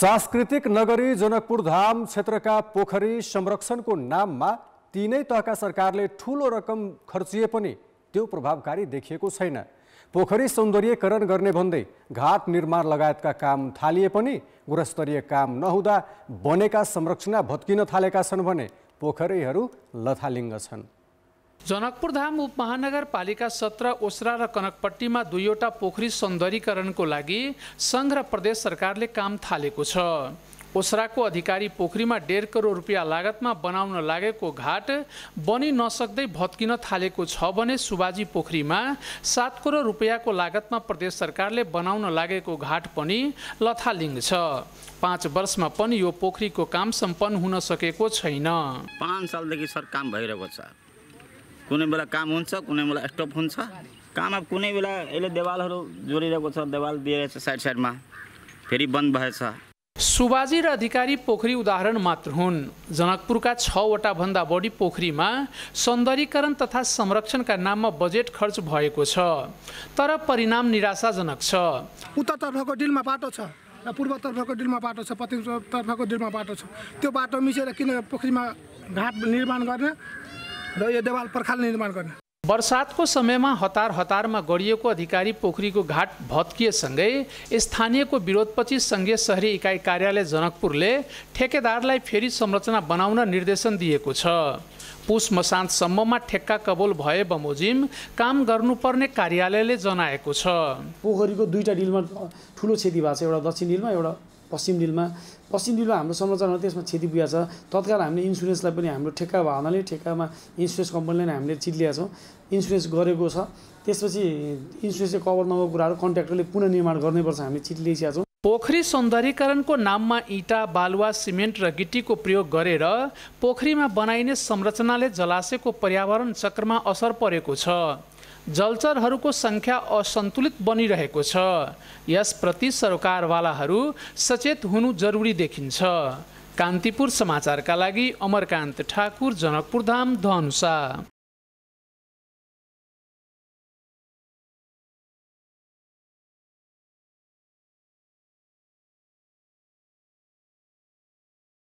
सांस्कृतिक नगरी जनकपुर धाम क्षेत्रका पोखरी संरक्षणको नाममा तिनै तहका सरकारले ठुलो रकम खर्चिए पनि त्यो प्रभावकारी देखिएको छैन पोखरी सौन्दर्यीकरण गर्ने भन्दै घाट निर्माण लगायतका काम थालिए पनि गुणस्तरीय काम नहुँदा बनेका संरक्षण भत्किन थालेका छन् भने पोखरीहरू लथालिङ्ग छन् जनकपुरधाम उपमहानगरपालिका सत्र ओसरा र कनकपट्टीमा दुईवटा पोखरी सौन्दर्यीकरणको लागि सङ्घ र प्रदेश सरकारले काम थालेको छ ओसराको अधिकारी पोखरीमा डेढ करोड रुपियाँ लागतमा बनाउन लागेको घाट बनि नसक्दै भत्किन थालेको छ भने सुबाजी पोखरीमा सात करोड रुपियाँको लागतमा प्रदेश सरकारले बनाउन लागेको घाट पनि लथालिङ्ग छ पाँच वर्षमा पनि यो पोखरीको काम सम्पन्न हुन सकेको छैन पाँच सालदेखि सर काम भइरहेको छ कुनै बेला काम हुन्छ कुनै बेला स्टप हुन्छ काम अब कुनै बेला अहिले देवालहरू जोडिरहेको छ देवाल दिइरहेछ साइड साइडमा फेरि बन्द भएछ सुबाजी र अधिकारी पोखरी उदाहरण मात्र हुन् जनकपुरका छवटा भन्दा बढी पोखरीमा सौन्दर्यीकरण तथा संरक्षणका नाममा बजेट खर्च भएको छ तर परिणाम निराशाजनक छ उत्तरतर्फको डिलमा बाटो छ र पूर्वतर्फको डिलमा बाटो छ पश्चिमतर्फको डिलमा बाटो छ त्यो बाटो मिसेर किन पोखरीमा घाट निर्माण गर्ने र यो देवाल पर्खाल निर्माण गर्न बर्सातको समयमा हतार हतारमा गरिएको अधिकारी पोखरीको घाट भत्किएसँगै स्थानीयको विरोधपछि सङ्घीय सहरी इकाइ कार्यालय जनकपुरले ठेकेदारलाई फेरि संरचना बनाउन निर्देशन दिएको छ पुष मसान्तसम्ममा ठेक्का कबोल भए बमोजिम काम गर्नुपर्ने कार्यालयले जनाएको छ पोखरीको दुईवटा डिलमा ठुलो क्षति भएको छ एउटा दक्षिण डिलमा एउटा पश्चिम डिलमा पश्चिम डिलमा हाम्रो संरचनामा त्यसमा क्षति पुगेको छ तत्काल हामीले इन्सुरेन्सलाई पनि हाम्रो ठेक्का भावनाले ठेक्कामा इन्सुरेन्स कम्पनीले नै हामीले चिट ल्याएको छौँ इन्सुरेन्स गरेको छ त्यसपछि इन्सुरेन्सले कभर नभएको कुराहरू कन्ट्र्याक्टरले निर्माण गर्नैपर्छ हामीले चिट ल्याइसकेका छौँ पोखरी सौन्दर्यीकरणको नाममा इँटा बालुवा सिमेन्ट र गिटीको प्रयोग गरेर पोखरीमा बनाइने संरचनाले जलाशयको पर्यावरण चक्रमा असर परेको छ जलचरहरूको सङ्ख्या असन्तुलित बनिरहेको छ यसप्रति सरकारवालाहरू सचेत हुनु जरुरी देखिन्छ कान्तिपुर समाचारका लागि अमरकान्त ठाकुर जनकपुरधाम धनुषा